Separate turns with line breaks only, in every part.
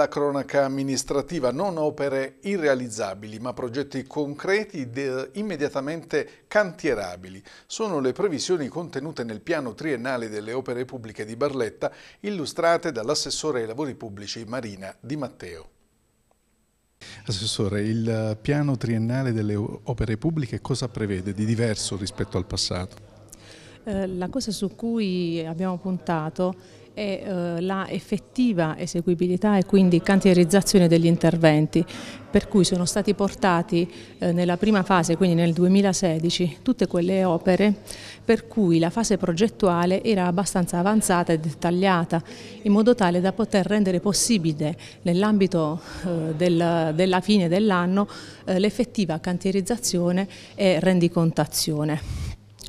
alla cronaca amministrativa, non opere irrealizzabili, ma progetti concreti immediatamente cantierabili. Sono le previsioni contenute nel piano triennale delle opere pubbliche di Barletta, illustrate dall'assessore ai lavori pubblici Marina Di Matteo. Assessore, il piano triennale delle opere pubbliche cosa prevede di diverso rispetto al passato?
Eh, la cosa su cui abbiamo puntato è eh, la effettiva eseguibilità e quindi cantierizzazione degli interventi, per cui sono stati portati eh, nella prima fase, quindi nel 2016, tutte quelle opere per cui la fase progettuale era abbastanza avanzata e dettagliata, in modo tale da poter rendere possibile nell'ambito eh, del, della fine dell'anno eh, l'effettiva cantierizzazione e rendicontazione.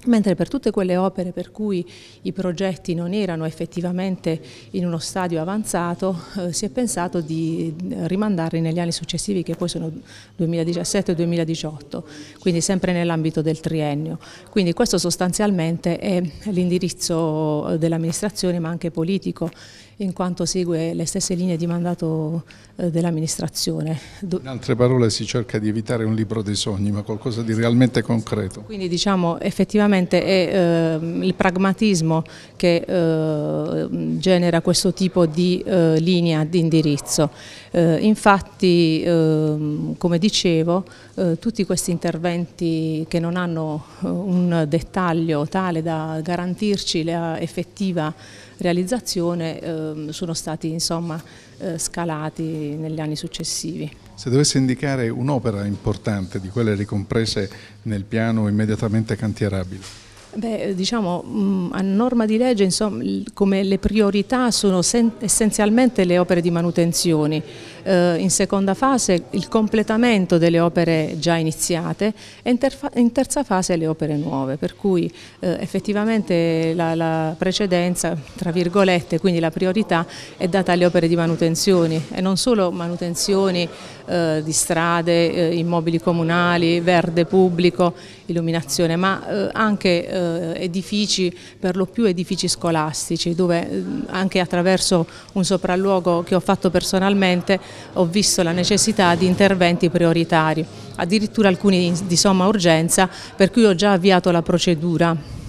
Mentre per tutte quelle opere per cui i progetti non erano effettivamente in uno stadio avanzato, eh, si è pensato di eh, rimandarli negli anni successivi che poi sono 2017-2018, quindi sempre nell'ambito del triennio. Quindi questo sostanzialmente è l'indirizzo eh, dell'amministrazione ma anche politico in quanto segue le stesse linee di mandato eh, dell'amministrazione. In
altre parole si cerca di evitare un libro dei sogni ma qualcosa di realmente concreto.
Quindi diciamo effettivamente sicuramente è ehm, il pragmatismo che ehm, genera questo tipo di eh, linea di indirizzo. Eh, infatti, ehm, come dicevo, eh, tutti questi interventi che non hanno un dettaglio tale da garantirci la effettiva realizzazione sono stati insomma eh, scalati negli anni successivi.
Se dovesse indicare un'opera importante di quelle ricomprese nel piano immediatamente cantierabile?
Beh, eh, diciamo, mm, a norma di legge insomma, come le priorità sono essenzialmente le opere di manutenzione, eh, in seconda fase il completamento delle opere già iniziate e in, in terza fase le opere nuove, per cui eh, effettivamente la, la, precedenza, tra virgolette, quindi la priorità è data alle opere di manutenzione e non solo manutenzioni eh, di strade, eh, immobili comunali, verde pubblico, illuminazione, ma eh, anche eh, edifici, per lo più edifici scolastici, dove mm, anche attraverso un sopralluogo che ho fatto personalmente ho visto la necessità di interventi prioritari, addirittura alcuni di somma urgenza, per cui ho già avviato la procedura